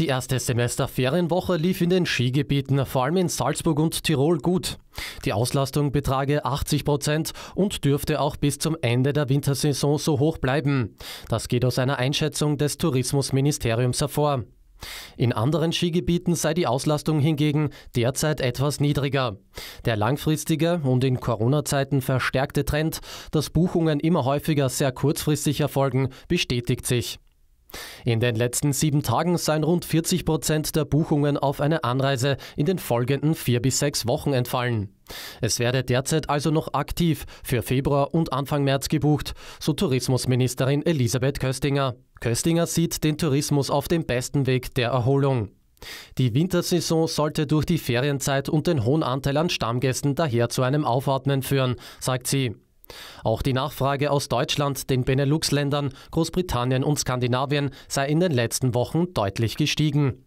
Die erste Semesterferienwoche lief in den Skigebieten, vor allem in Salzburg und Tirol, gut. Die Auslastung betrage 80 Prozent und dürfte auch bis zum Ende der Wintersaison so hoch bleiben. Das geht aus einer Einschätzung des Tourismusministeriums hervor. In anderen Skigebieten sei die Auslastung hingegen derzeit etwas niedriger. Der langfristige und in Corona-Zeiten verstärkte Trend, dass Buchungen immer häufiger sehr kurzfristig erfolgen, bestätigt sich. In den letzten sieben Tagen seien rund 40 Prozent der Buchungen auf eine Anreise in den folgenden vier bis sechs Wochen entfallen. Es werde derzeit also noch aktiv für Februar und Anfang März gebucht, so Tourismusministerin Elisabeth Köstinger. Köstinger sieht den Tourismus auf dem besten Weg der Erholung. Die Wintersaison sollte durch die Ferienzeit und den hohen Anteil an Stammgästen daher zu einem Aufatmen führen, sagt sie. Auch die Nachfrage aus Deutschland, den Benelux-Ländern, Großbritannien und Skandinavien sei in den letzten Wochen deutlich gestiegen.